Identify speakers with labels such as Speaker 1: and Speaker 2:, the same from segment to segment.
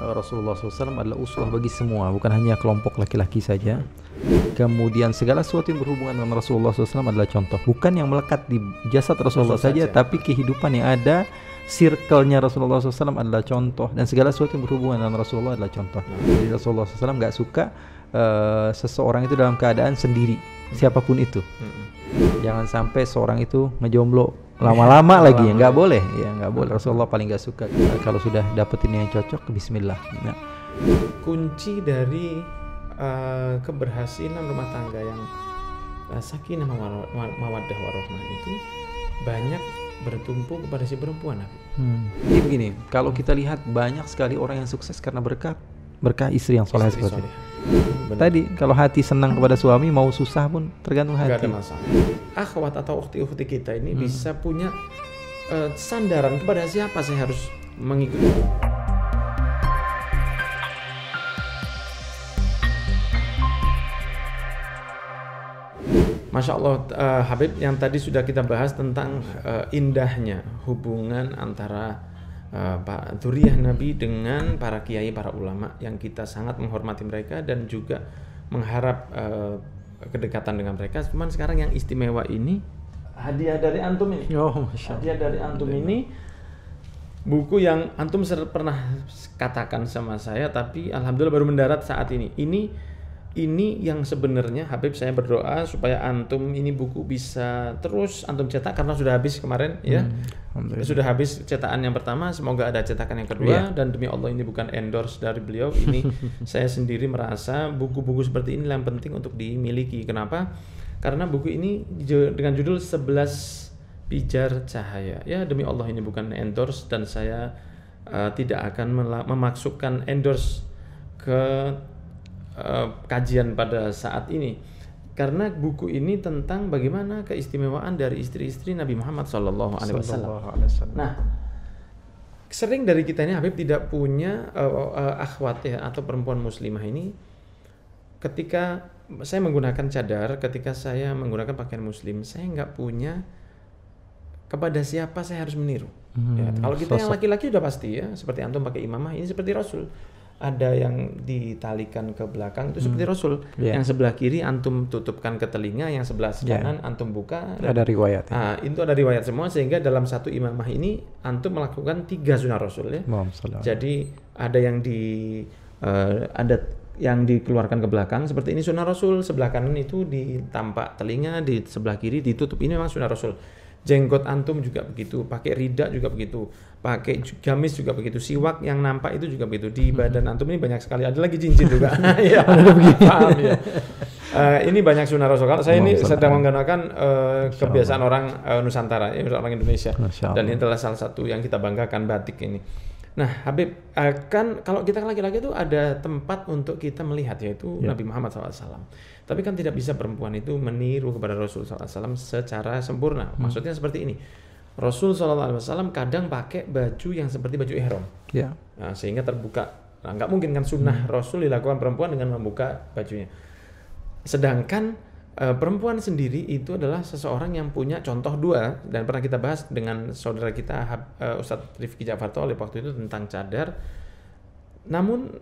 Speaker 1: Eh, Rasulullah SAW adalah uswah bagi semua, bukan hanya kelompok laki-laki saja. Kemudian segala sesuatu yang berhubungan dengan Rasulullah SAW adalah contoh, bukan yang melekat di jasad Rasulullah saja, saja, tapi kehidupan yang ada circle-nya Rasulullah SAW adalah contoh dan segala sesuatu yang berhubungan dengan Rasulullah adalah contoh. Jadi Rasulullah SAW nggak suka uh, seseorang itu dalam keadaan sendiri, siapapun itu. Jangan sampai seorang itu ngejomblo lama-lama lagi ya nggak boleh ya nggak boleh Rasulullah paling nggak suka kalau sudah dapetin yang cocok Bismillah nah.
Speaker 2: kunci dari uh, keberhasilan rumah tangga yang uh, sakinah mawaddah warohmah itu banyak bertumpu kepada si perempuan Nabi. Hmm. Jadi begini, kalau kita lihat
Speaker 1: banyak sekali orang yang sukses karena berkah berkah istri yang soleh seperti soleh. Bener. Tadi kalau hati senang kepada suami mau susah pun tergantung hati. Gak ada masalah.
Speaker 2: Akhwat atau ukti-ukti kita ini hmm. bisa punya uh, sandaran kepada siapa sih harus mengikuti. Masya Allah, uh, Habib, yang tadi sudah kita bahas tentang uh, indahnya hubungan antara Eh, Pak Duriah Nabi dengan para kiai, para ulama yang kita sangat menghormati mereka dan juga mengharap uh, kedekatan dengan mereka. Cuman sekarang yang istimewa ini hadiah dari antum ini. Oh, hadiah dari antum ini buku yang antum pernah katakan sama saya tapi alhamdulillah baru mendarat saat ini. Ini ini yang sebenarnya Habib saya berdoa supaya antum ini buku bisa terus antum cetak karena sudah habis kemarin ya. hmm. ya sudah habis cetakan yang pertama semoga ada cetakan yang kedua yeah. dan demi Allah ini bukan endorse dari beliau ini saya sendiri merasa buku-buku seperti ini yang penting untuk dimiliki kenapa karena buku ini dengan judul 11 pijar cahaya ya demi Allah ini bukan endorse dan saya uh, tidak akan memaksudkan endorse ke Eh, kajian pada saat ini karena buku ini tentang bagaimana keistimewaan dari istri-istri Nabi Muhammad Shallallahu Alaihi Wasallam. Nah, sering dari kita ini Habib tidak punya uh, uh, akhwat ya atau perempuan muslimah ini ketika saya menggunakan cadar, ketika saya menggunakan pakaian muslim, saya nggak punya kepada siapa saya harus meniru. Hmm, ya, kalau kita sosok. yang laki-laki sudah pasti ya, seperti antum pakai imamah ini seperti Rasul ada yang ditalikan ke belakang itu seperti hmm. Rasul. Yeah. Yang sebelah kiri antum tutupkan ke telinga, yang sebelah iya. kanan yeah. antum buka. ada riwayat. Ya. Nah, itu ada riwayat semua sehingga dalam satu imamah ini antum melakukan tiga sunnah Rasul ya. Jadi ada yang di uh, ada yang dikeluarkan ke belakang seperti ini sunnah Rasul, sebelah kanan itu ditampak telinga, di sebelah kiri ditutup. Ini memang sunnah Rasul jenggot antum juga begitu, pakai ridak juga begitu, pakai gamis juga begitu, siwak yang nampak itu juga begitu di badan mm-hmm. antum ini banyak sekali. Ada lagi cincin juga. Iya, paham ya. Uh, ini banyak sunnah Rasulullah. Saya ini sedang menggunakan uh, kebiasaan orang uh, Nusantara, ya, orang Indonesia. Dan ini adalah salah satu yang kita banggakan batik ini. Nah, Habib, uh, kan kalau kita laki-laki itu ada tempat untuk kita melihat yaitu ya. Nabi Muhammad SAW. Tapi kan tidak bisa perempuan itu meniru kepada Rasul SAW secara sempurna. Hmm. Maksudnya seperti ini. Rasul SAW kadang pakai baju yang seperti baju ihram. Ya. Nah, sehingga terbuka. Nah, nggak mungkin kan sunnah hmm. Rasul dilakukan perempuan dengan membuka bajunya. Sedangkan e, perempuan sendiri itu adalah seseorang yang punya contoh dua dan pernah kita bahas dengan saudara kita e, Ustadz Rifki Jafar Tolib waktu itu tentang cadar. Namun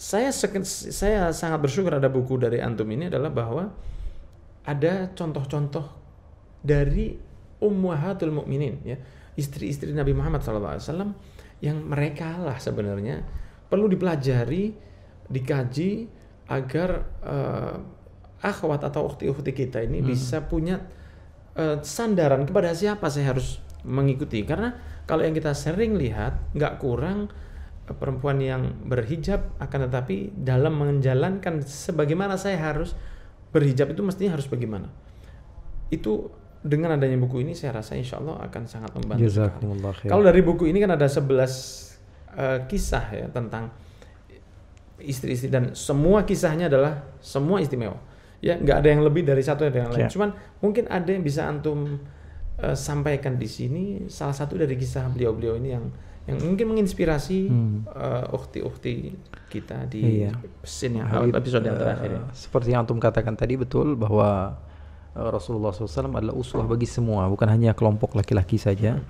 Speaker 2: saya saya sangat bersyukur ada buku dari antum ini adalah bahwa ada contoh-contoh dari ummahatul mukminin ya istri-istri Nabi Muhammad SAW yang mereka lah sebenarnya perlu dipelajari dikaji agar uh, akhwat atau ukti-ukti kita ini hmm. bisa punya uh, sandaran kepada siapa saya harus mengikuti karena kalau yang kita sering lihat nggak kurang perempuan yang berhijab akan tetapi dalam menjalankan sebagaimana saya harus berhijab itu mestinya harus bagaimana itu dengan adanya buku ini saya rasa insya Allah akan sangat membantu kalau dari buku ini kan ada 11 uh, e, kisah ya tentang istri-istri dan semua kisahnya adalah semua istimewa ya nggak ada yang lebih dari satu dari yang lain yeah. cuman mungkin ada yang bisa antum uh, sampaikan di sini salah satu dari kisah beliau-beliau ini yang yang mungkin menginspirasi hmm. Eh, ukti-ukti hmm. uh, kita di iya. scene yang Hari, episode yang terakhir. Uh,
Speaker 1: seperti yang antum katakan tadi betul bahwa eh, Rasulullah SAW adalah uswah bagi semua, bukan hanya kelompok laki-laki saja.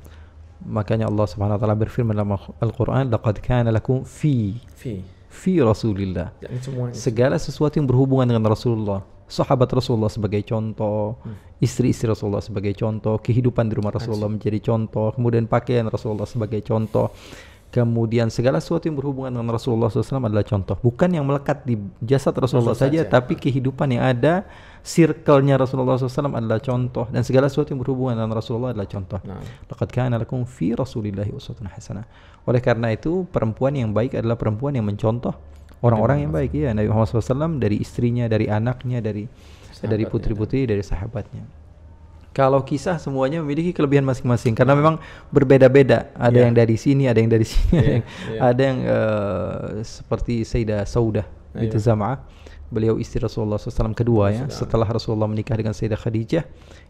Speaker 1: Makanya Allah Subhanahu wa taala berfirman dalam Al-Qur'an, "Laqad kana lakum fi fi fi Rasulillah." Segala sesuatu yang berhubungan dengan Rasulullah sahabat Rasulullah sebagai contoh, istri hmm. istri-istri Rasulullah sebagai contoh, kehidupan di rumah Rasulullah menjadi contoh, kemudian pakaian Rasulullah sebagai contoh, kemudian segala sesuatu yang berhubungan dengan Rasulullah SAW adalah contoh. Bukan yang melekat di jasad Rasulullah, saja, saja, tapi kehidupan yang ada, circle-nya Rasulullah SAW adalah contoh dan segala sesuatu yang berhubungan dengan Rasulullah adalah contoh. Nah. kana lakum fi Rasulillahi hasanah. Oleh karena itu, perempuan yang baik adalah perempuan yang mencontoh orang-orang yang baik ya Nabi Muhammad SAW dari istrinya dari anaknya dari Sahabat dari putri-putri dari sahabatnya kalau kisah semuanya memiliki kelebihan masing-masing karena memang berbeda-beda ada yeah. yang dari sini ada yang dari sini yeah. Iya. ada yang, yeah. ada yang uh, seperti Sayyidah Saudah yeah. Iya. sama beliau istri Rasulullah SAW kedua ya setelah Rasulullah menikah dengan Sayyidah Khadijah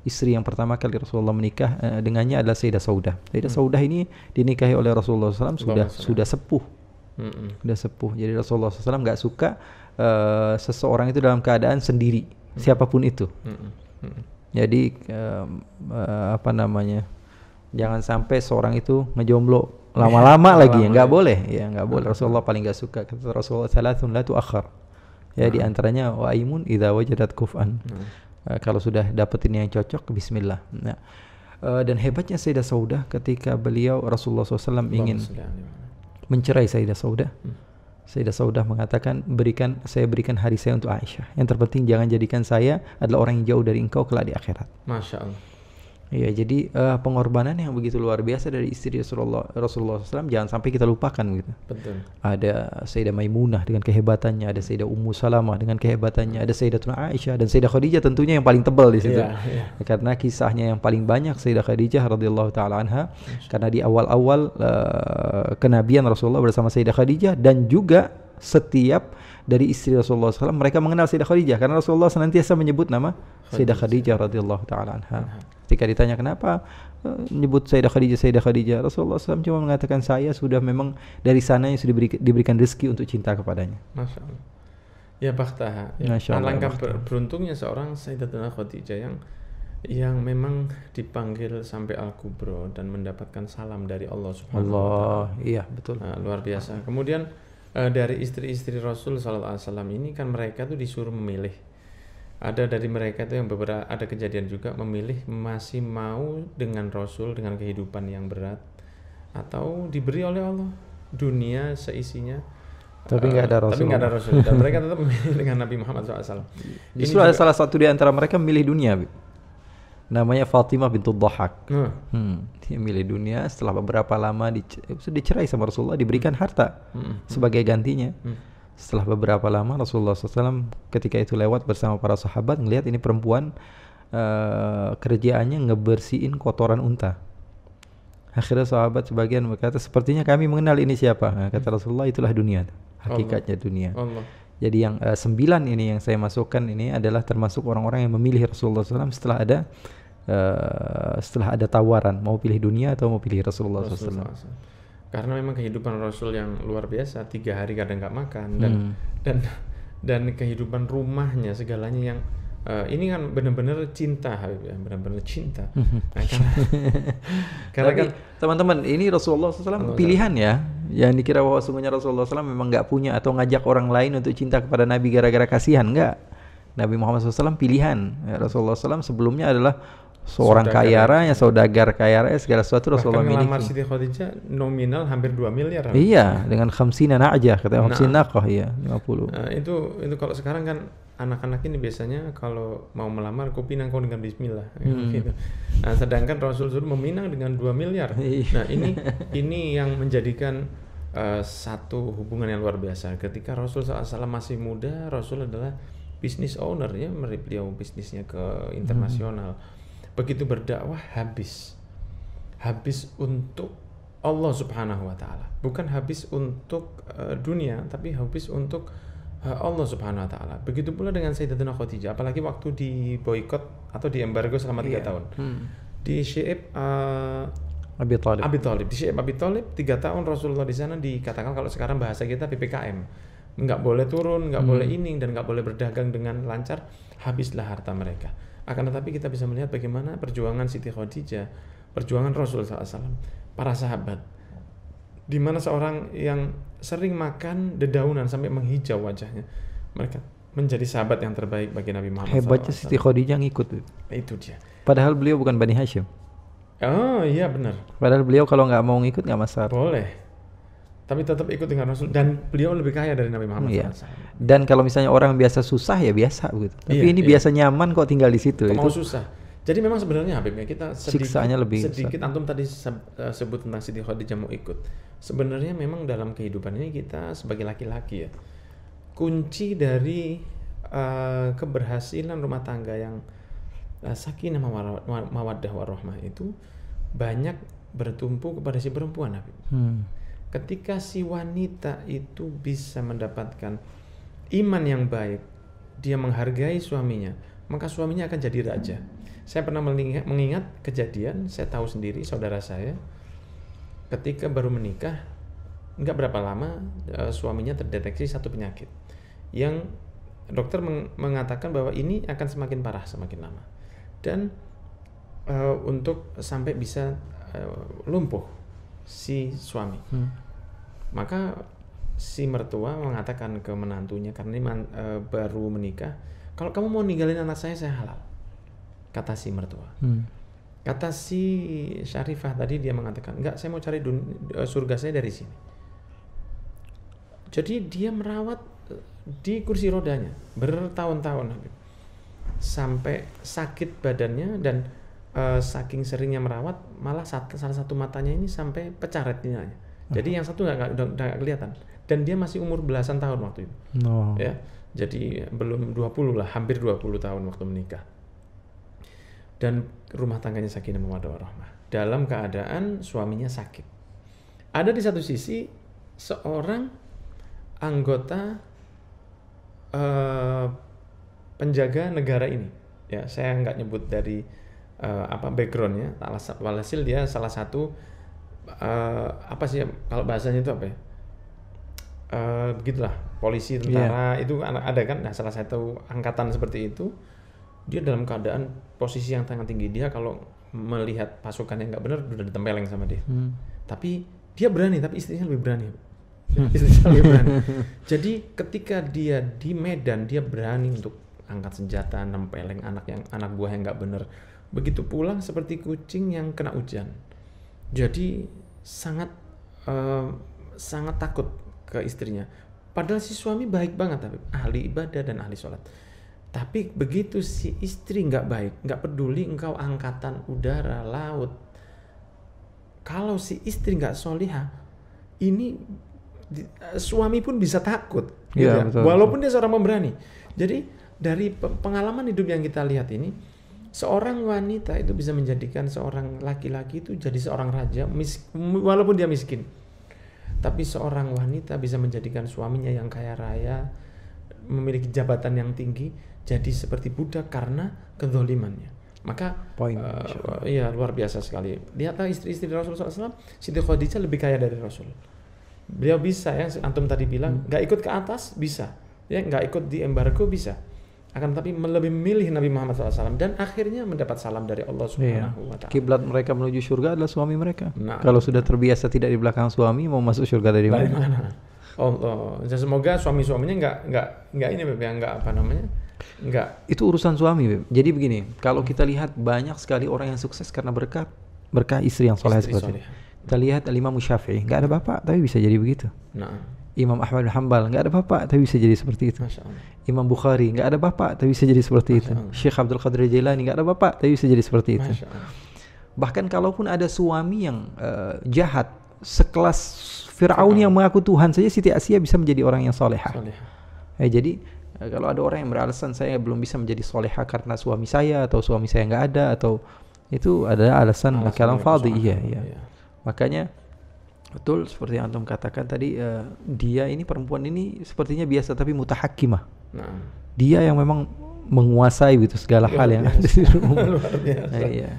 Speaker 1: istri yang pertama kali Rasulullah menikah uh, dengannya adalah Sayyidah Saudah Sayyidah hmm. Saudah ini dinikahi oleh Rasulullah SAW sudah sudah sepuh mm udah sepuh. Jadi Rasulullah SAW nggak suka uh, seseorang itu dalam keadaan sendiri, mm siapapun itu. Mm mm Jadi um, uh, apa namanya? Jangan sampai seorang itu ngejomblo lama-lama yeah, lagi, nggak ya. boleh, ya nggak boleh. Rasulullah paling nggak suka. Kata Rasulullah Salatun la akhar Ya di wa imun idza wajadat kufan. Mm. Uh, kalau sudah dapetin yang cocok, Bismillah. Nah, uh, dan hebatnya Sayyidah Saudah ketika beliau Rasulullah SAW ingin mencerai Sayyidah Saudah. Hmm. Sayyidah Saudah mengatakan, berikan saya berikan hari saya untuk Aisyah. Yang terpenting jangan jadikan saya adalah orang yang jauh dari engkau kelak di akhirat. Masya Allah. Iya, jadi uh, pengorbanan yang begitu luar biasa dari istri Rasulullah Rasulullah SAW jangan sampai kita lupakan gitu. Betul. Ada Sayyidah Maimunah dengan kehebatannya, ada Sayyidah Ummu Salamah dengan kehebatannya, ada Sayyidatuna Aisyah dan Sayyidah Khadijah tentunya yang paling tebal di situ. Yeah, yeah. Karena kisahnya yang paling banyak Sayyidah Khadijah radhiyallahu taala anha karena di awal-awal uh, kenabian Rasulullah bersama Sayyidah Khadijah dan juga setiap dari istri Rasulullah SAW mereka mengenal Sayyidah Khadijah karena Rasulullah senantiasa menyebut nama Sayyidah Khadijah radhiyallahu taala anha. Ketika ditanya kenapa eh, menyebut Sayyidah Khadijah Sayyidah Khadijah Rasulullah SAW cuma mengatakan saya sudah memang dari sana yang sudah diberi, diberikan rezeki untuk cinta kepadanya.
Speaker 2: Masya Allah. Ya baktah. Ya. Alangkah beruntungnya seorang Sayyidatuna Khadijah yang yang memang dipanggil sampai al-kubro dan mendapatkan salam dari Allah Subhanahu wa taala. Iya, betul. Nah, luar biasa. Kemudian e, dari istri-istri Rasul Sallallahu Alaihi Wasallam ini kan mereka tuh disuruh memilih. Ada dari mereka tuh yang beberapa ada kejadian juga memilih masih mau dengan Rasul dengan kehidupan yang berat atau diberi oleh Allah dunia seisinya tapi nggak uh, ada rasul tapi nggak ada rasul dan mereka tetap memilih dengan Nabi Muhammad SAW justru ada
Speaker 1: salah satu di antara mereka memilih dunia namanya Fatimah bintu Dhahak. Hmm. Hmm. Dia milih dunia setelah beberapa lama dic dicerai sama Rasulullah diberikan hmm. harta hmm. sebagai gantinya. Hmm. Setelah beberapa lama Rasulullah SAW ketika itu lewat bersama para sahabat ngelihat ini perempuan uh, kerjaannya ngebersihin kotoran unta. Akhirnya sahabat sebagian berkata sepertinya kami mengenal ini siapa. Nah, kata hmm. Rasulullah itulah dunia, hakikatnya Allah. dunia. Allah. Jadi yang uh, sembilan ini yang saya masukkan ini adalah termasuk orang-orang yang memilih Rasulullah SAW setelah ada Eh, setelah ada tawaran mau pilih dunia atau mau pilih Rasulullah, Rasulullah SAW.
Speaker 2: SAW. Karena memang kehidupan Rasul yang luar biasa, tiga hari kadang nggak makan dan hmm. dan dan kehidupan rumahnya segalanya yang uh, ini kan benar-benar cinta Habib ya benar-benar cinta hmm. nah, karena, teman Tapi, kan teman-teman ini Rasulullah SAW pilihan
Speaker 1: ya yang dikira bahwa sungguhnya Rasulullah SAW memang nggak punya atau ngajak orang lain untuk cinta kepada Nabi gara-gara kasihan nggak Nabi Muhammad SAW pilihan ya, Rasulullah SAW sebelumnya adalah seorang kaya raya, saudagar ya. kaya raya, segala sesuatu Rasulullah miliki. Bahkan
Speaker 2: Siti Khadijah nominal hampir 2 miliar. Iya,
Speaker 1: dengan khamsina aja kata nah, khamsina naqah iya, 50. Uh, nah,
Speaker 2: itu itu kalau sekarang kan anak-anak ini biasanya kalau mau melamar kau pinang kau dengan bismillah hmm. gitu. Nah, sedangkan Rasul suruh meminang dengan 2 miliar. Iya. nah, ini ini yang menjadikan uh, satu hubungan yang luar biasa. Ketika Rasul SAW masih muda, Rasul adalah business owner ya, beliau bisnisnya ke hmm. internasional. Hmm begitu berdakwah habis habis untuk Allah Subhanahu wa taala. Bukan habis untuk uh, dunia, tapi habis untuk uh, Allah Subhanahu wa taala. Begitu pula dengan Sayyidatina Khadijah, apalagi waktu di boykot atau di embargo selama tiga yeah. tahun. Hmm. Di Syi'ib uh, Abi Talib. Abi Talib. Di Syi'ib Abi Talib, tiga tahun Rasulullah di sana dikatakan kalau sekarang bahasa kita PPKM. Nggak boleh turun, nggak hmm. boleh ini, dan nggak boleh berdagang dengan lancar, habislah harta mereka akan tetapi kita bisa melihat bagaimana perjuangan Siti Khadijah, perjuangan Rasul SAW, para sahabat, di mana seorang yang sering makan dedaunan sampai menghijau wajahnya, mereka menjadi sahabat yang terbaik bagi Nabi Muhammad. Hebatnya Siti
Speaker 1: Khadijah ngikut. Itu dia. Padahal beliau bukan Bani Hashim.
Speaker 2: Oh iya benar.
Speaker 1: Padahal beliau kalau nggak mau ngikut nggak masalah. Boleh
Speaker 2: tapi tetap ikut dengan Rasul dan beliau lebih kaya dari Nabi Muhammad iya.
Speaker 1: Dan kalau misalnya orang biasa susah ya biasa gitu. Tapi iya, ini iya. biasa nyaman kok tinggal di situ. mau susah.
Speaker 2: Jadi memang sebenarnya Habib ya kita sedikit, siksaannya lebih sedikit antum tadi eh, sebut tentang Siti Khadijah mau ikut. Sebenarnya memang dalam kehidupan ini kita sebagai laki-laki ya kunci dari uh, keberhasilan rumah tangga yang uh, sakinah mawaddah warohmah itu banyak bertumpu kepada si perempuan Habib. Hmm ketika si wanita itu bisa mendapatkan iman yang baik, dia menghargai suaminya, maka suaminya akan jadi raja. Saya pernah mengingat, kejadian, saya tahu sendiri saudara saya, ketika baru menikah, nggak berapa lama eh, suaminya terdeteksi satu penyakit yang dokter mengatakan bahwa ini akan semakin parah semakin lama dan e, untuk sampai bisa e, lumpuh si suami. Hmm. Maka si mertua mengatakan ke menantunya karena ini man, e, baru menikah, kalau kamu mau ninggalin anak saya saya halal. Kata si mertua. Hmm. Kata si Syarifah tadi dia mengatakan, "Enggak, saya mau cari dunia, eh, surga saya dari sini." Jadi dia merawat eh, di kursi rodanya bertahun-tahun sampai sakit badannya dan uh, saking seringnya merawat malah satu, salah satu matanya ini sampai pecah retinanya jadi uh -huh. yang satu nggak nggak kelihatan dan dia masih umur belasan tahun waktu itu no. ya jadi belum 20 lah hampir 20 tahun waktu menikah dan rumah tangganya sakinah mawaddah warahmah dalam keadaan suaminya sakit ada di satu sisi seorang anggota uh, penjaga negara ini ya saya nggak nyebut dari uh, apa backgroundnya walhasil dia salah satu uh, apa sih kalau bahasanya itu apa ya uh, begitulah polisi tentara yeah. itu kan ada kan nah salah satu angkatan seperti itu dia dalam keadaan posisi yang sangat tinggi dia kalau melihat pasukan yang nggak benar udah ditempeleng sama dia hmm. tapi dia berani tapi istrinya lebih berani istrinya lebih berani jadi ketika dia di Medan dia berani untuk angkat senjata nempeleng anak yang anak buah yang nggak bener Begitu pulang seperti kucing yang kena hujan. Jadi sangat uh, sangat takut ke istrinya. Padahal si suami baik banget, tapi ahli ibadah dan ahli sholat. Tapi begitu si istri nggak baik, nggak peduli engkau angkatan udara, laut. Kalau si istri nggak soliha, ini eh, suami pun bisa takut, ya, gitu ya. Betul, Walaupun betul. dia seorang pemberani. Jadi dari pengalaman hidup yang kita lihat ini, seorang wanita itu bisa menjadikan seorang laki-laki itu jadi seorang raja miskin, walaupun dia miskin tapi seorang wanita bisa menjadikan suaminya yang kaya raya memiliki jabatan yang tinggi jadi seperti budak karena kedolimannya maka poin uh, iya luar biasa sekali lihatlah istri-istri Rasul SAW Siti Khadijah lebih kaya dari Rasul beliau bisa ya antum tadi bilang hmm. nggak hmm. ikut ke atas bisa ya nggak ikut di embargo bisa akan tapi lebih memilih Nabi Muhammad SAW dan akhirnya mendapat salam dari Allah iya. Subhanahu iya. wa taala.
Speaker 1: Kiblat mereka menuju
Speaker 2: surga adalah suami mereka. Nah.
Speaker 1: Kalau sudah terbiasa tidak di belakang suami mau masuk surga dari, mana? mana?
Speaker 2: Allah. Ya semoga suami-suaminya enggak enggak enggak ini Beb, enggak apa namanya? Enggak. Itu urusan suami Beb. Jadi begini, kalau kita lihat banyak sekali orang yang sukses karena berkah
Speaker 1: berkah istri yang soleh seperti ini. itu. Kita lihat Imam Syafi'i, nggak ada bapak tapi bisa jadi begitu. Nah Imam Ahmad bin Hambal nggak ada bapak tapi bisa jadi seperti itu. Imam Bukhari nggak ada bapak tapi bisa jadi seperti itu. Syekh Abdul Qadir Jailani nggak ada bapak tapi bisa jadi seperti itu. Bahkan kalaupun ada suami yang uh, jahat sekelas Firaun yang mengaku Tuhan saja Siti Asia bisa menjadi orang yang solehah. eh, jadi eh, kalau ada orang yang beralasan saya belum bisa menjadi soleha karena suami saya atau suami saya nggak ada atau itu adalah alasan kalam fadhi iya, iya, iya. Makanya Betul, seperti yang antum katakan tadi, uh, dia ini perempuan ini sepertinya biasa tapi mutahakimah. Nah. Dia yang memang menguasai gitu segala Luar hal yang ada di rumah. Luar biasa. Nah, iya.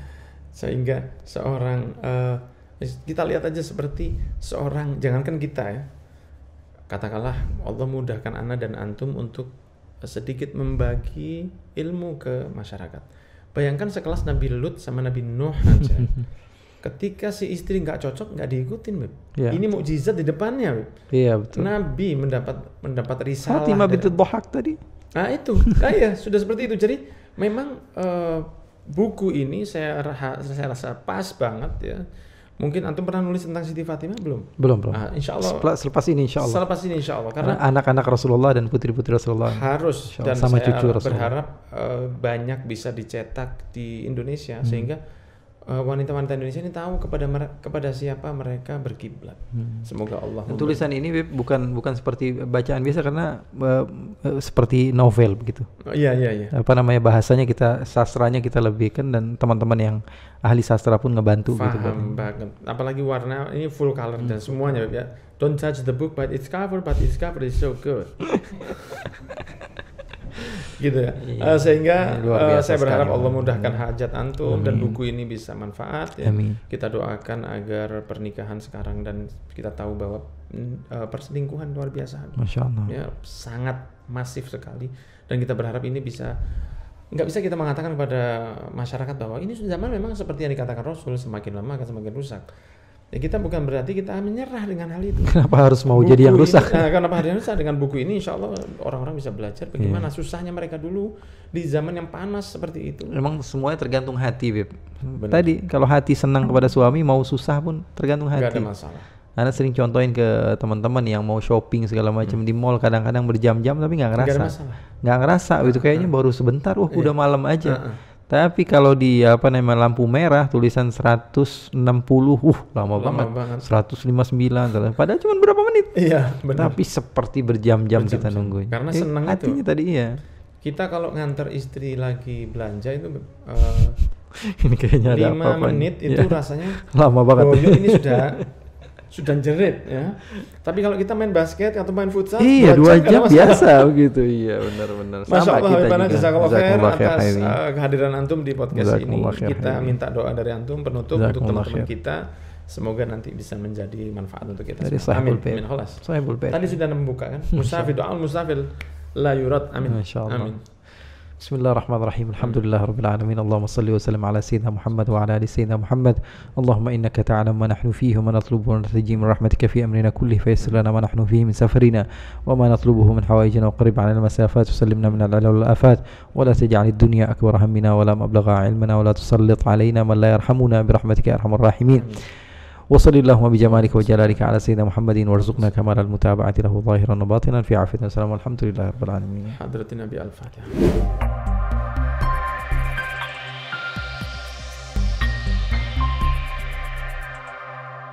Speaker 2: Sehingga seorang uh, kita lihat aja seperti seorang jangankan kita ya. Katakanlah Allah mudahkan ana dan antum untuk sedikit membagi ilmu ke masyarakat. Bayangkan sekelas Nabi Lut sama Nabi Nuh aja. ketika si istri nggak cocok nggak diikutin Beb. Ya. ini mukjizat di depannya Beb. Iya betul. Nabi mendapat mendapat risalah. Fatimah binti Dhahak tadi. Nah itu, nah, ya sudah seperti itu. Jadi memang uh, buku ini saya, raha, saya rasa pas banget ya. Mungkin antum pernah nulis tentang Siti Fatimah belum? Belum belum. Nah, insya Allah. Selepas, selepas ini insya Allah. Selepas ini insya Allah karena
Speaker 1: anak-anak Rasulullah dan putri-putri Rasulullah. Harus dan sama saya cucu Rasulullah. berharap
Speaker 2: uh, banyak bisa dicetak di Indonesia hmm. sehingga Eh, wanita-wanita Indonesia ini tahu kepada kepada siapa mereka berkiblat. Hmm. Semoga Allah. Dan tulisan ini Bip, bukan
Speaker 1: bukan seperti bacaan biasa karena uh, uh, seperti novel begitu. Oh, iya iya iya. Apa namanya bahasanya kita sastranya kita lebihkan dan teman-teman yang ahli sastra pun ngebantu gitu, Faham gitu. Paham
Speaker 2: banget. Apalagi warna ini full color hmm. dan semuanya Bip, ya. Don't touch the book but its cover but its cover is so good. gitu ya. Uh, sehingga uh, saya berharap sekali. Allah mudahkan Amin. hajat antum Amin. dan buku ini bisa manfaat ya. Amin. Kita doakan agar pernikahan sekarang dan kita tahu bahwa uh, perselingkuhan luar biasa. Masya Allah. Ya, sangat masif sekali dan kita berharap ini bisa nggak bisa kita mengatakan kepada masyarakat bahwa ini zaman memang seperti yang dikatakan Rasul semakin lama akan semakin rusak. Ya kita bukan berarti kita menyerah dengan hal itu. Kenapa harus mau buku jadi yang rusak? Ini, nah, kenapa harus rusak dengan buku ini? Insya Allah orang-orang bisa belajar bagaimana yeah. susahnya mereka dulu di zaman yang panas seperti itu. Memang semuanya tergantung hati, Bib. Bener. Tadi
Speaker 1: kalau hati senang kepada suami, mau susah pun tergantung hati. Gak ada masalah. Karena sering contohin ke teman-teman yang mau shopping segala macam hmm. di mall kadang-kadang berjam-jam tapi nggak ngerasa. Nggak ngerasa. Gak ngerasa gitu kayaknya baru sebentar, wah yeah. udah iya. malam aja. Uh -uh tapi kalau di apa namanya lampu merah tulisan 160, uh lama, lama banget. banget. 159 padahal cuma berapa menit. Iya, benar. Tapi seperti berjam-jam kita nungguin. Karena eh, seneng hatinya
Speaker 2: itu. tadi iya. Kita kalau nganter istri lagi belanja itu uh, ini kayaknya ada apa menit itu ya. rasanya lama banget. Oh, ini sudah sudah jerit ya. Tapi kalau kita main basket atau main futsal iya dua jam, jam biasa
Speaker 1: begitu iya benar-benar sama Masya Allah, kita juga. khair atas uh,
Speaker 2: kehadiran antum di podcast ini. Kita minta doa dari antum penutup untuk teman-teman kita. Semoga nanti bisa menjadi manfaat untuk kita. Jadi semua. Amin. Amin. Tadi sudah membuka kan? Musafir doa musafir la Amin. Amin. بسم
Speaker 1: الله الرحمن الرحيم الحمد لله رب العالمين اللهم صل وسلم على سيدنا محمد وعلى ال سيدنا محمد اللهم انك تعلم ما نحن فيه وما نطلبه ونرتجي من رحمتك في امرنا كله فيسر لنا ما نحن فيه من سفرنا وما نطلبه من حوائجنا وقرب علينا المسافات وسلمنا من العلل والافات ولا تجعل الدنيا اكبر همنا ولا مبلغ علمنا ولا تسلط علينا من لا يرحمنا برحمتك يا ارحم الراحمين وصل اللهم بجمالك وجلالك على سيدنا محمد وارزقنا كمال المتابعة له ظاهرا وباطنا في عافية السلام والحمد لله رب العالمين
Speaker 2: حضرة النبي الفاتحة